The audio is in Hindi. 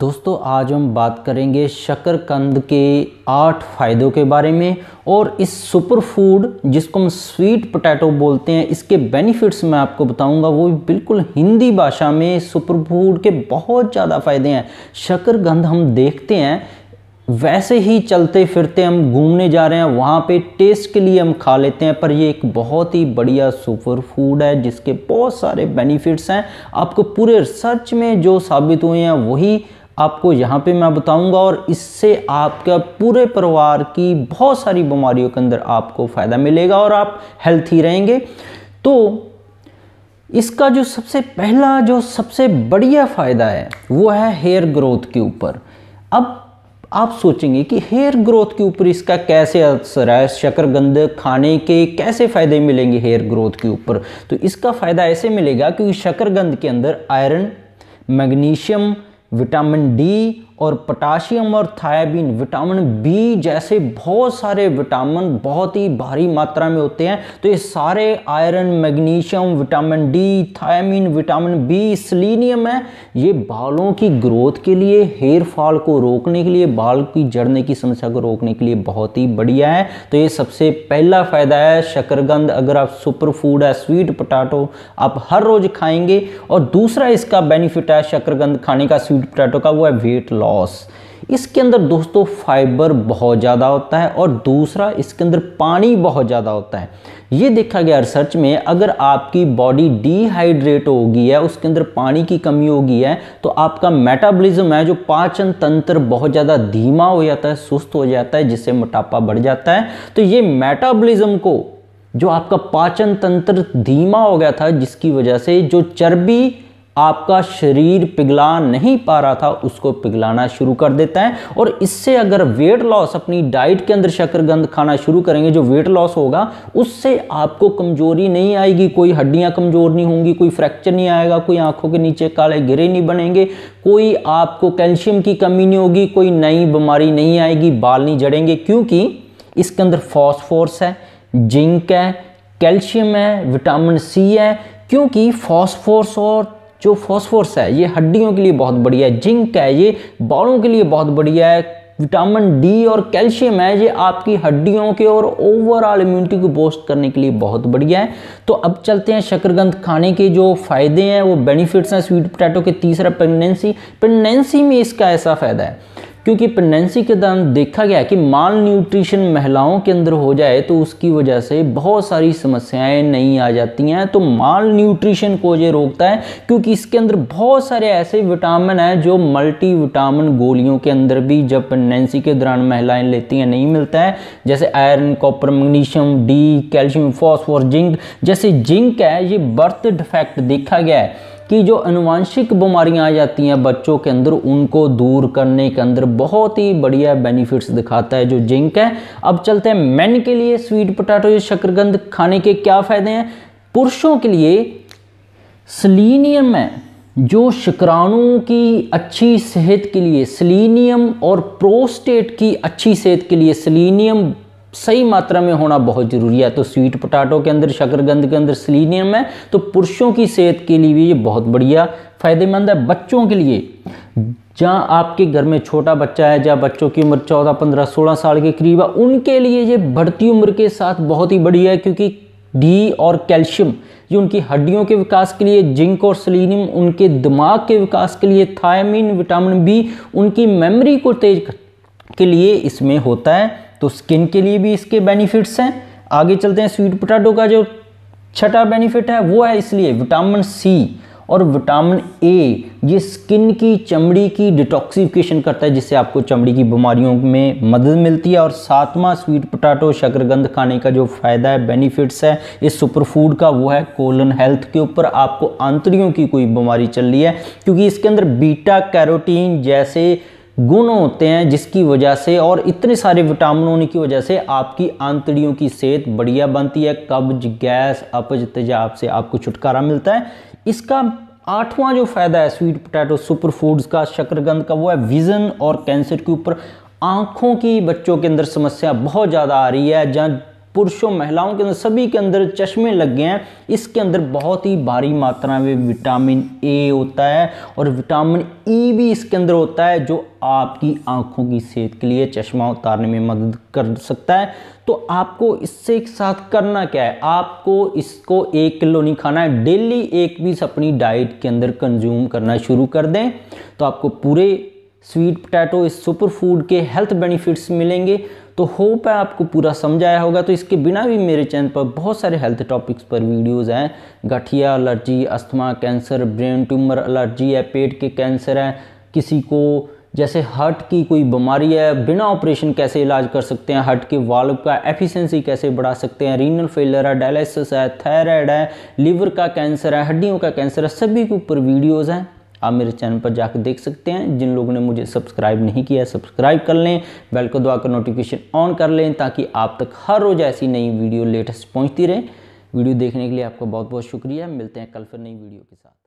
दोस्तों आज हम बात करेंगे शकरकंद के आठ फ़ायदों के बारे में और इस सुपर फूड जिसको हम स्वीट पोटैटो बोलते हैं इसके बेनिफिट्स मैं आपको बताऊंगा वो बिल्कुल हिंदी भाषा में सुपर फूड के बहुत ज़्यादा फ़ायदे हैं शकरकंद हम देखते हैं वैसे ही चलते फिरते हम घूमने जा रहे हैं वहाँ पे टेस्ट के लिए हम खा लेते हैं पर ये एक बहुत ही बढ़िया सुपर फूड है जिसके बहुत सारे बेनिफिट्स हैं आपको पूरे रिसर्च में जो साबित हुए हैं वही आपको यहाँ पे मैं बताऊंगा और इससे आपका पूरे परिवार की बहुत सारी बीमारियों के अंदर आपको फ़ायदा मिलेगा और आप हेल्थी रहेंगे तो इसका जो सबसे पहला जो सबसे बढ़िया फ़ायदा है वो है हेयर ग्रोथ के ऊपर अब आप सोचेंगे कि हेयर ग्रोथ के ऊपर इसका कैसे असर है शकरगंद खाने के कैसे फ़ायदे मिलेंगे हेयर ग्रोथ के ऊपर तो इसका फ़ायदा ऐसे मिलेगा क्योंकि शकरगंद के अंदर आयरन मैग्नीशियम vitamin D और पोटाशियम और थायाबीन विटामिन बी जैसे बहुत सारे विटामिन बहुत ही भारी मात्रा में होते हैं तो ये सारे iron magnesium vitamin D thiamine vitamin B selenium है ये बालों की ग्रोथ के लिए हेयर फॉल को रोकने के लिए बाल की जड़ने की समस्या को रोकने के लिए बहुत ही बढ़िया है तो ये सबसे पहला फ़ायदा है शकरगंद अगर आप सुपर फूड है स्वीट पोटाटो आप हर रोज़ खाएंगे और दूसरा इसका बेनिफिट है शकरगंद खाने का स्वीट पोटाटो का वो है वेट लॉस क्रॉस इसके अंदर दोस्तों फाइबर बहुत ज़्यादा होता है और दूसरा इसके अंदर पानी बहुत ज़्यादा होता है ये देखा गया रिसर्च में अगर आपकी बॉडी डिहाइड्रेट होगी है उसके अंदर पानी की कमी होगी है तो आपका मेटाबॉलिज्म है जो पाचन तंत्र बहुत ज़्यादा धीमा हो जाता है सुस्त हो जाता है जिससे मोटापा बढ़ जाता है तो ये मेटाबॉलिज्म को जो आपका पाचन तंत्र धीमा हो गया था जिसकी वजह से जो चर्बी आपका शरीर पिघला नहीं पा रहा था उसको पिघलाना शुरू कर देता है और इससे अगर वेट लॉस अपनी डाइट के अंदर शकरगंद खाना शुरू करेंगे जो वेट लॉस होगा उससे आपको कमजोरी नहीं आएगी कोई हड्डियां कमजोर नहीं होंगी कोई फ्रैक्चर नहीं आएगा कोई आंखों के नीचे काले गिरे नहीं बनेंगे कोई आपको कैल्शियम की कमी नहीं होगी कोई नई बीमारी नहीं आएगी बाल नहीं जड़ेंगे क्योंकि इसके अंदर फॉस्फोर्स है जिंक है कैल्शियम है विटामिन सी है क्योंकि फॉस्फोर्स और जो फॉस्फोरस है ये हड्डियों के लिए बहुत बढ़िया है जिंक है ये बालों के लिए बहुत बढ़िया है विटामिन डी और कैल्शियम है ये आपकी हड्डियों के और ओवरऑल इम्यूनिटी को बोस्ट करने के लिए बहुत बढ़िया है तो अब चलते हैं शकरगंध खाने के जो फ़ायदे हैं वो बेनिफिट्स हैं स्वीट पोटैटो के तीसरा प्रेगनेंसी प्रेगनेंसी में इसका ऐसा फ़ायदा है क्योंकि प्रेगनेंसी के दौरान देखा गया कि माल न्यूट्रिशन महिलाओं के अंदर हो जाए तो उसकी वजह से बहुत सारी समस्याएं नहीं आ जाती हैं तो माल न्यूट्रिशन को ये रोकता है क्योंकि इसके अंदर बहुत सारे ऐसे विटामिन हैं जो मल्टी विटामिन गोलियों के अंदर भी जब प्रेगनेंसी के दौरान महिलाएं लेती हैं नहीं मिलता है जैसे iron copper magnesium D calcium phosphor zinc जैसे जिंक है ये बर्थ डिफेक्ट देखा गया है कि जो अनुवांशिक बीमारियां आ जाती हैं बच्चों के अंदर उनको दूर करने के अंदर बहुत ही बढ़िया बेनिफिट्स दिखाता है जो जिंक है अब चलते हैं मेन के लिए स्वीट पोटैटो या शकरगंद खाने के क्या फ़ायदे हैं पुरुषों के लिए सलीनियम है जो शुक्राणु की अच्छी सेहत के लिए सलीनियम और प्रोस्टेट की अच्छी सेहत के लिए सिलीनियम सही मात्रा में होना बहुत ज़रूरी है तो स्वीट पोटैटो के अंदर शकरगंद के अंदर सिलीनियम है तो पुरुषों की सेहत के लिए भी ये बहुत बढ़िया फ़ायदेमंद है बच्चों के लिए जहाँ आपके घर में छोटा बच्चा है जहाँ बच्चों की उम्र 14, 15, 16 साल के करीब है उनके लिए ये बढ़ती उम्र के साथ बहुत ही बढ़िया है क्योंकि डी और कैल्शियम ये उनकी हड्डियों के विकास के लिए जिंक और सिलीनियम उनके दिमाग के विकास के लिए थायमिन विटामिन बी उनकी मेमोरी को तेज के लिए इसमें होता है तो स्किन के लिए भी इसके बेनिफिट्स हैं आगे चलते हैं स्वीट पोटैटो का जो छठा बेनिफिट है वो है इसलिए विटामिन सी और विटामिन ए ये स्किन की चमड़ी की डिटॉक्सिफिकेशन करता है जिससे आपको चमड़ी की बीमारियों में मदद मिलती है और सातवां स्वीट पोटैटो शकरगंद खाने का जो फ़ायदा है बेनिफिट्स है इस सुपर फूड का वो है कोलन हेल्थ के ऊपर आपको आंतरियों की कोई बीमारी चल रही है क्योंकि इसके अंदर बीटा कैरोटीन जैसे गुण होते हैं जिसकी वजह से और इतने सारे विटामिन होने की वजह से आपकी आंतड़ियों की सेहत बढ़िया बनती है कब्ज गैस अपज तेजाब से आपको छुटकारा मिलता है इसका आठवां जो फ़ायदा है स्वीट पोटैटो सुपर फूड्स का शकरगंध का वो है विज़न और कैंसर के ऊपर आँखों की बच्चों के अंदर समस्या बहुत ज़्यादा आ रही है जहाँ पुरुषों महिलाओं के अंदर सभी के अंदर चश्मे लग गए हैं इसके अंदर बहुत ही भारी मात्रा में विटामिन ए होता है और विटामिन ई e भी इसके अंदर होता है जो आपकी आंखों की सेहत के लिए चश्मा उतारने में मदद कर सकता है तो आपको इससे एक साथ करना क्या है आपको इसको एक किलो नहीं खाना है डेली एक पीस अपनी डाइट के अंदर कंज्यूम करना शुरू कर दें तो आपको पूरे स्वीट पोटैटो इस सुपर फूड के हेल्थ बेनिफिट्स मिलेंगे तो होप है आपको पूरा समझाया होगा तो इसके बिना भी मेरे चैनल पर बहुत सारे हेल्थ टॉपिक्स पर वीडियोज़ हैं गठिया allergy asthma cancer brain tumour allergy है पेट के कैंसर है किसी को जैसे हार्ट की कोई बीमारी है बिना ऑपरेशन कैसे इलाज कर सकते हैं हार्ट के वाल्व का एफिशिएंसी कैसे बढ़ा सकते हैं रीनल फेलर है डायलिसिस है थायराइड है लीवर का कैंसर है हड्डियों का कैंसर है सभी के ऊपर वीडियोज़ हैं आप मेरे चैनल पर जाकर देख सकते हैं जिन लोगों ने मुझे सब्सक्राइब नहीं किया है सब्सक्राइब कर लें बेल को दबाकर नोटिफिकेशन ऑन कर लें ताकि आप तक हर रोज़ ऐसी नई वीडियो लेटेस्ट पहुँचती रहे वीडियो देखने के लिए आपका बहुत बहुत शुक्रिया मिलते हैं कल फिर नई वीडियो के साथ